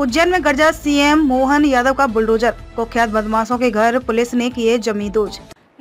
उज्जैन में गर्जा सीएम मोहन यादव का बुलडोजर कुख्यात बदमाशों के घर पुलिस ने किए जमीदोज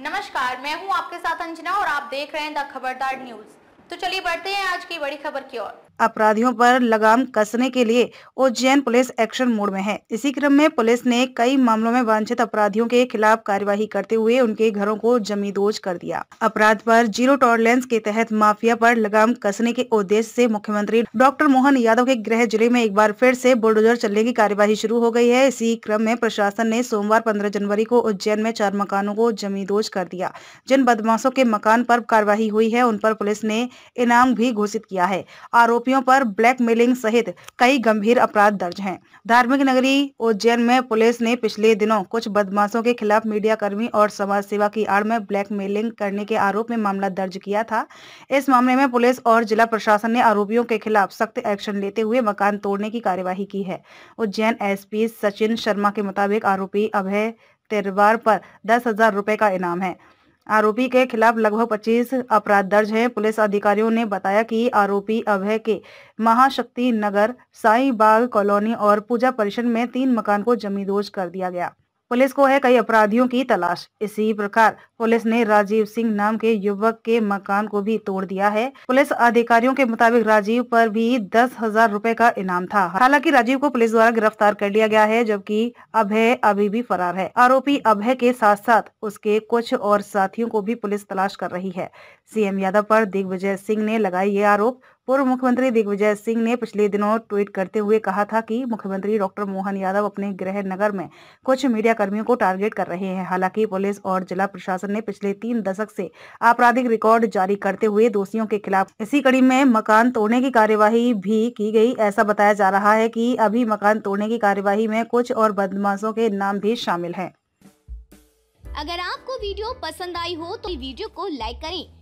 नमस्कार मैं हूं आपके साथ अंजना और आप देख रहे हैं द खबरदार न्यूज तो चलिए बढ़ते हैं आज की बड़ी खबर की ओर अपराधियों पर लगाम कसने के लिए उज्जैन पुलिस एक्शन मोड में है इसी क्रम में पुलिस ने कई मामलों में वांछित अपराधियों के खिलाफ कार्यवाही करते हुए उनके घरों को जमींदोज कर दिया अपराध पर जीरो टॉलरेंस के तहत माफिया पर लगाम कसने के उद्देश्य से मुख्यमंत्री डॉक्टर मोहन यादव के गृह जिले में एक बार फिर से बुलडोजर चलने की कार्यवाही शुरू हो गई है इसी क्रम में प्रशासन ने सोमवार पंद्रह जनवरी को उज्जैन में चार मकानों को जमीदोज कर दिया जिन बदमाशों के मकान पर कार्यवाही हुई है उन पर पुलिस ने इनाम भी घोषित किया है आरोपी आरोपियों पर ब्लैकमेलिंग सहित कई गंभीर अपराध दर्ज हैं धार्मिक नगरी उज्जैन में पुलिस ने पिछले दिनों कुछ बदमाशों के खिलाफ मीडिया कर्मी और समाज सेवा की आड़ में ब्लैकमेलिंग करने के आरोप में मामला दर्ज किया था इस मामले में पुलिस और जिला प्रशासन ने आरोपियों के खिलाफ सख्त एक्शन लेते हुए मकान तोड़ने की कार्यवाही की है उज्जैन एस सचिन शर्मा के मुताबिक आरोपी अभय तिरवार पर दस हजार रुपए का इनाम है आरोपी के खिलाफ लगभग 25 अपराध दर्ज हैं पुलिस अधिकारियों ने बताया कि आरोपी अभय के महाशक्ति नगर साई बाग कॉलोनी और पूजा परिसर में तीन मकान को जमीदोज कर दिया गया पुलिस को है कई अपराधियों की तलाश इसी प्रकार पुलिस ने राजीव सिंह नाम के युवक के मकान को भी तोड़ दिया है पुलिस अधिकारियों के मुताबिक राजीव पर भी दस हजार रूपए का इनाम था हालांकि राजीव को पुलिस द्वारा गिरफ्तार कर लिया गया है जबकि अभय अभी भी फरार है आरोपी अभय के साथ साथ उसके कुछ और साथियों को भी पुलिस तलाश कर रही है सीएम यादव आरोप दिग्विजय सिंह ने लगाई ये आरोप पूर्व मुख्यमंत्री दिग्विजय सिंह ने पिछले दिनों ट्वीट करते हुए कहा था कि मुख्यमंत्री डॉक्टर मोहन यादव अपने गृह नगर में कुछ मीडिया कर्मियों को टारगेट कर रहे हैं हालांकि पुलिस और जिला प्रशासन ने पिछले तीन दशक से आपराधिक रिकॉर्ड जारी करते हुए दोषियों के खिलाफ इसी कड़ी में मकान तोड़ने की कार्यवाही भी की गई ऐसा बताया जा रहा है की अभी मकान तोड़ने की कार्यवाही में कुछ और बदमाशों के नाम भी शामिल है अगर आपको वीडियो पसंद आई हो तो वीडियो को लाइक करें